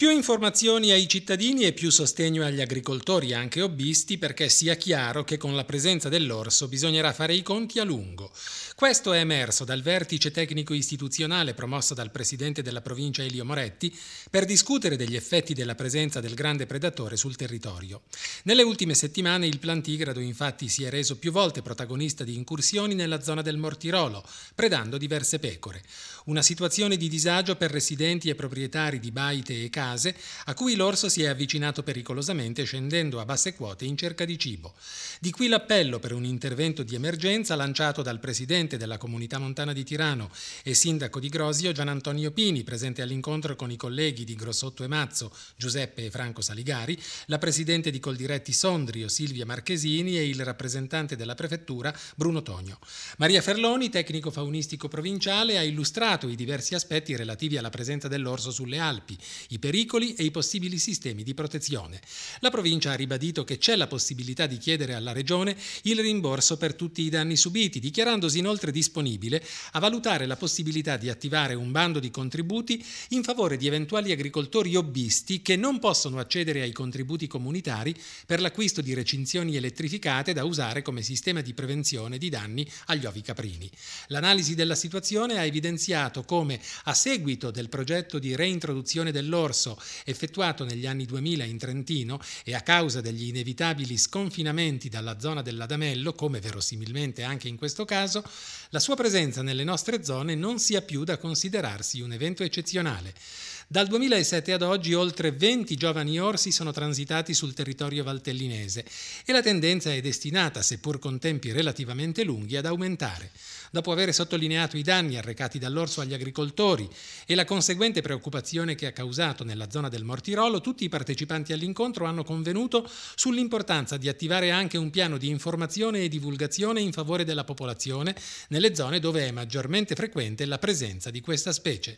Più informazioni ai cittadini e più sostegno agli agricoltori, anche hobbisti, perché sia chiaro che con la presenza dell'orso bisognerà fare i conti a lungo. Questo è emerso dal vertice tecnico istituzionale promosso dal presidente della provincia Elio Moretti per discutere degli effetti della presenza del grande predatore sul territorio. Nelle ultime settimane il plantigrado infatti si è reso più volte protagonista di incursioni nella zona del Mortirolo, predando diverse pecore. Una situazione di disagio per residenti e proprietari di baite e case a cui l'orso si è avvicinato pericolosamente scendendo a basse quote in cerca di cibo. Di qui l'appello per un intervento di emergenza lanciato dal presidente presidente della Comunità Montana di Tirano e sindaco di Grosio, Gian Antonio Pini, presente all'incontro con i colleghi di Grossotto e Mazzo, Giuseppe e Franco Saligari, la presidente di Coldiretti Sondrio, Silvia Marchesini e il rappresentante della prefettura, Bruno Tonio. Maria Ferloni, tecnico faunistico provinciale, ha illustrato i diversi aspetti relativi alla presenza dell'orso sulle Alpi, i pericoli e i possibili sistemi di protezione. La provincia ha ribadito che c'è la possibilità di chiedere alla Regione il rimborso per tutti i danni subiti, dichiarandosi inoltre inoltre disponibile a valutare la possibilità di attivare un bando di contributi in favore di eventuali agricoltori hobbisti che non possono accedere ai contributi comunitari per l'acquisto di recinzioni elettrificate da usare come sistema di prevenzione di danni agli ovi caprini. L'analisi della situazione ha evidenziato come, a seguito del progetto di reintroduzione dell'orso effettuato negli anni 2000 in Trentino e a causa degli inevitabili sconfinamenti dalla zona dell'Adamello, come verosimilmente anche in questo caso, la sua presenza nelle nostre zone non sia più da considerarsi un evento eccezionale. Dal 2007 ad oggi oltre 20 giovani orsi sono transitati sul territorio valtellinese e la tendenza è destinata, seppur con tempi relativamente lunghi, ad aumentare dopo aver sottolineato i danni arrecati dall'orso agli agricoltori e la conseguente preoccupazione che ha causato nella zona del Mortirolo, tutti i partecipanti all'incontro hanno convenuto sull'importanza di attivare anche un piano di informazione e divulgazione in favore della popolazione nelle zone dove è maggiormente frequente la presenza di questa specie.